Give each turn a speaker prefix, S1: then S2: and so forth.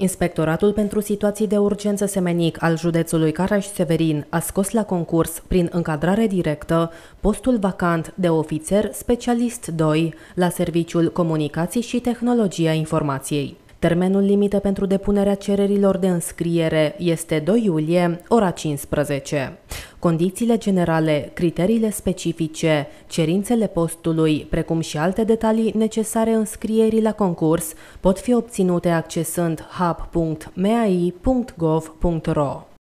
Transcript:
S1: Inspectoratul pentru situații de urgență semenic al județului Caraș-Severin a scos la concurs, prin încadrare directă, postul vacant de ofițer specialist 2 la Serviciul Comunicații și Tehnologia Informației. Termenul limită pentru depunerea cererilor de înscriere este 2 iulie, ora 15. Condițiile generale, criteriile specifice, cerințele postului, precum și alte detalii necesare înscrierii la concurs pot fi obținute accesând hub.mai.gov.ro.